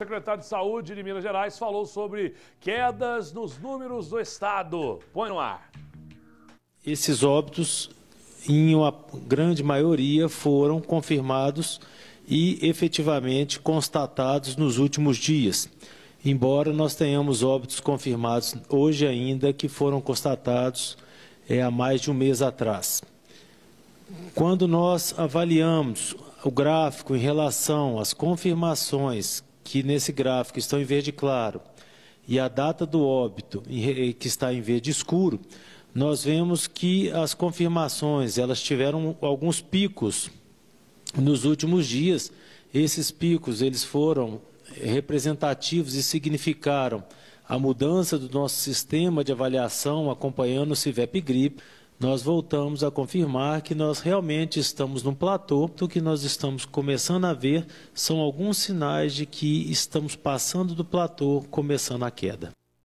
O secretário de Saúde de Minas Gerais falou sobre quedas nos números do Estado. Põe no ar. Esses óbitos, em uma grande maioria, foram confirmados e efetivamente constatados nos últimos dias. Embora nós tenhamos óbitos confirmados hoje ainda, que foram constatados é, há mais de um mês atrás. Quando nós avaliamos o gráfico em relação às confirmações que nesse gráfico estão em verde claro e a data do óbito, eh, que está em verde escuro, nós vemos que as confirmações elas tiveram alguns picos nos últimos dias. Esses picos eles foram eh, representativos e significaram a mudança do nosso sistema de avaliação acompanhando o CIVEP-GRIP, nós voltamos a confirmar que nós realmente estamos num platô. O que nós estamos começando a ver são alguns sinais de que estamos passando do platô, começando a queda.